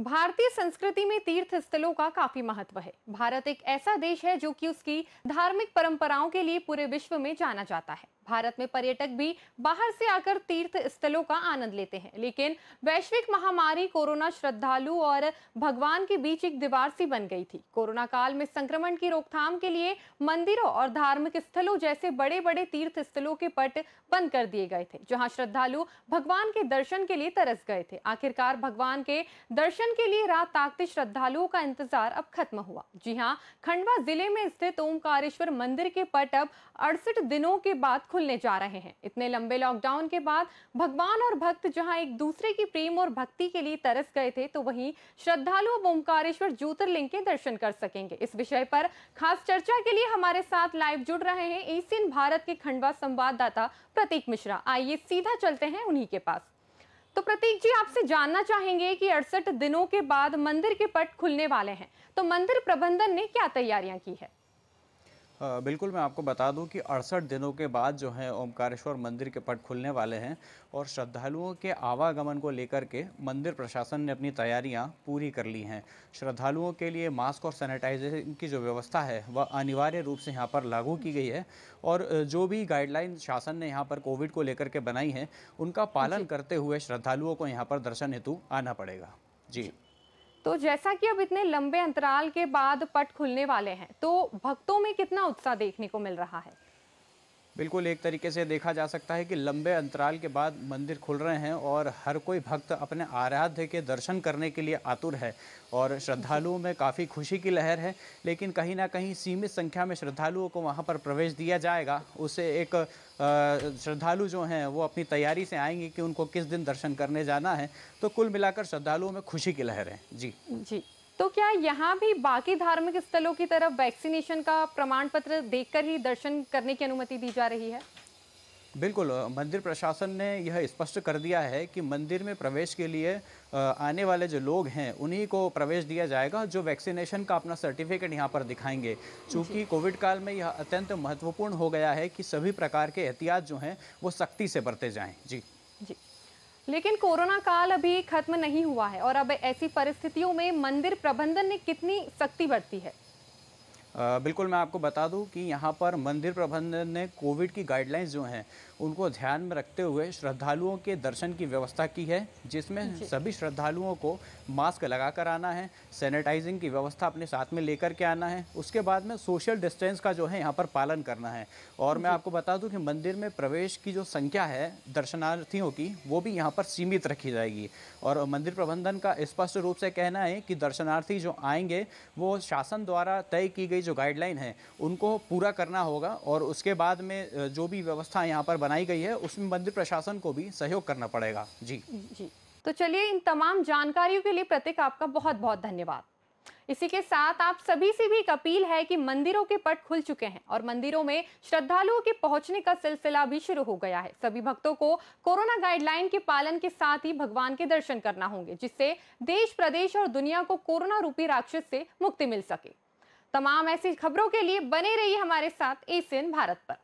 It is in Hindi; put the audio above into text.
भारतीय संस्कृति में तीर्थ स्थलों का काफी महत्व है भारत एक ऐसा देश है जो कि उसकी धार्मिक परंपराओं के लिए पूरे विश्व में जाना जाता है भारत में पर्यटक भी बाहर से आकर तीर्थ स्थलों का आनंद लेते हैं लेकिन वैश्विक महामारी कोरोना श्रद्धालु और भगवान के बीच एक दीवार सी बन गई थी कोरोना काल में संक्रमण की रोकथाम के लिए मंदिरों और धार्मिक स्थलों जैसे बड़े बड़े तीर्थ स्थलों के पट बंद कर दिए गए थे जहां श्रद्धालु भगवान के दर्शन के लिए तरस गए थे आखिरकार भगवान के दर्शन दर्शन के लिए रात ताकते श्रद्धालुओं का इंतजार अब खत्म हुआ जी हाँ खंडवा जिले में स्थित ओमकारेश्वर मंदिर के पट अब अड़सठ दिनों के बाद खुलने जा रहे हैं इतने लंबे लॉकडाउन के बाद भगवान और भक्त जहाँ एक दूसरे की प्रेम और भक्ति के लिए तरस गए थे तो वहीं श्रद्धालु अब ओमकारेश्वर ज्योतिर्लिंग के दर्शन कर सकेंगे इस विषय पर खास चर्चा के लिए हमारे साथ लाइव जुड़ रहे हैं एशियन भारत के खंडवा संवाददाता प्रतीक मिश्रा आइए सीधा चलते हैं उन्हीं के पास तो प्रतीक जी आपसे जानना चाहेंगे कि अड़सठ दिनों के बाद मंदिर के पट खुलने वाले हैं तो मंदिर प्रबंधन ने क्या तैयारियां की है बिल्कुल मैं आपको बता दूं कि अड़सठ दिनों के बाद जो है ओमकारेश्वर मंदिर के पट खुलने वाले हैं और श्रद्धालुओं के आवागमन को लेकर के मंदिर प्रशासन ने अपनी तैयारियां पूरी कर ली हैं श्रद्धालुओं के लिए मास्क और सैनिटाइजेशन की जो व्यवस्था है वह अनिवार्य रूप से यहाँ पर लागू की गई है और जो भी गाइडलाइन शासन ने यहाँ पर कोविड को लेकर के बनाई है उनका पालन करते हुए श्रद्धालुओं को यहाँ पर दर्शन हेतु आना पड़ेगा जी तो जैसा कि अब इतने लंबे अंतराल के बाद पट खुलने वाले हैं तो भक्तों में कितना उत्साह देखने को मिल रहा है बिल्कुल एक तरीके से देखा जा सकता है कि लंबे अंतराल के बाद मंदिर खुल रहे हैं और हर कोई भक्त अपने आराध्य के दर्शन करने के लिए आतुर है और श्रद्धालुओं में काफ़ी खुशी की लहर है लेकिन कहीं ना कहीं सीमित संख्या में श्रद्धालुओं को वहाँ पर प्रवेश दिया जाएगा उससे एक श्रद्धालु जो हैं वो अपनी तैयारी से आएंगे कि उनको किस दिन दर्शन करने जाना है तो कुल मिलाकर श्रद्धालुओं में खुशी की लहर है जी जी तो क्या यहाँ भी बाकी धार्मिक स्थलों की तरफ वैक्सीनेशन का प्रमाण पत्र देखकर ही दर्शन करने की अनुमति दी जा रही है बिल्कुल मंदिर प्रशासन ने यह स्पष्ट कर दिया है कि मंदिर में प्रवेश के लिए आने वाले जो लोग हैं उन्हीं को प्रवेश दिया जाएगा जो वैक्सीनेशन का अपना सर्टिफिकेट यहाँ पर दिखाएंगे क्योंकि कोविड काल में यह अत्यंत महत्वपूर्ण हो गया है कि सभी प्रकार के एहतियात जो हैं वो सख्ती से बरते जाएँ जी जी लेकिन कोरोना काल अभी खत्म नहीं हुआ है और अब ऐसी परिस्थितियों में मंदिर प्रबंधन ने कितनी सख्ती बरती है बिल्कुल मैं आपको बता दूं कि यहाँ पर मंदिर प्रबंधन ने कोविड की गाइडलाइंस जो हैं उनको ध्यान में रखते हुए श्रद्धालुओं के दर्शन की व्यवस्था की है जिसमें सभी श्रद्धालुओं को मास्क लगा कर आना है सैनिटाइजिंग की व्यवस्था अपने साथ में लेकर के आना है उसके बाद में सोशल डिस्टेंस का जो है यहाँ पर पालन करना है और मैं आपको बता दूँ कि मंदिर में प्रवेश की जो संख्या है दर्शनार्थियों की वो भी यहाँ पर सीमित रखी जाएगी और मंदिर प्रबंधन का स्पष्ट रूप से कहना है कि दर्शनार्थी जो आएंगे वो शासन द्वारा तय की गई जो गाइडलाइन है उनको पूरा करना होगा और उसके बाद में जो भी व्यवस्था यहाँ पर बनाई गई है उसमें मंदिर प्रशासन को भी सहयोग करना पड़ेगा जी जी तो चलिए इन तमाम जानकारियों के लिए प्रतीक आपका बहुत बहुत धन्यवाद इसी के साथ आप सभी से भी एक अपील है कि मंदिरों के पट खुल चुके हैं और मंदिरों में श्रद्धालुओं के पहुंचने का सिलसिला भी शुरू हो गया है सभी भक्तों को कोरोना गाइडलाइन के पालन के साथ ही भगवान के दर्शन करना होंगे जिससे देश प्रदेश और दुनिया को कोरोना रूपी राक्षस से मुक्ति मिल सके तमाम ऐसी खबरों के लिए बने रहिए हमारे साथ एशियन भारत पर